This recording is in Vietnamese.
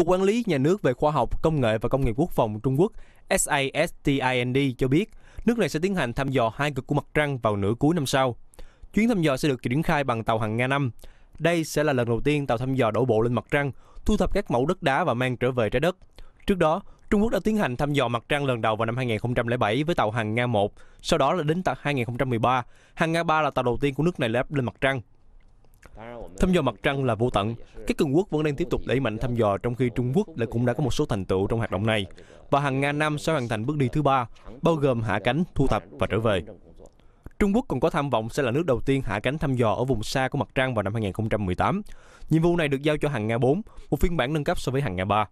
Cục Quản lý Nhà nước về Khoa học, Công nghệ và Công nghiệp Quốc phòng Trung Quốc SASTIND cho biết, nước này sẽ tiến hành thăm dò hai cực của mặt trăng vào nửa cuối năm sau. Chuyến thăm dò sẽ được triển khai bằng tàu hàng Nga Năm. Đây sẽ là lần đầu tiên tàu thăm dò đổ bộ lên mặt trăng, thu thập các mẫu đất đá và mang trở về trái đất. Trước đó, Trung Quốc đã tiến hành thăm dò mặt trăng lần đầu vào năm 2007 với tàu hàng Nga 1, sau đó là đến tận 2013. Hàng Nga 3 là tàu đầu tiên của nước này láp lên mặt trăng. Thăm dò mặt trăng là vô tận. Các cường quốc vẫn đang tiếp tục đẩy mạnh thăm dò trong khi Trung Quốc lại cũng đã có một số thành tựu trong hoạt động này và hàng ngàn năm sẽ hoàn thành bước đi thứ ba, bao gồm hạ cánh, thu thập và trở về. Trung Quốc còn có tham vọng sẽ là nước đầu tiên hạ cánh thăm dò ở vùng xa của mặt trăng vào năm 2018. Nhiệm vụ này được giao cho hàng Nga 4, một phiên bản nâng cấp so với hàng Nga 3.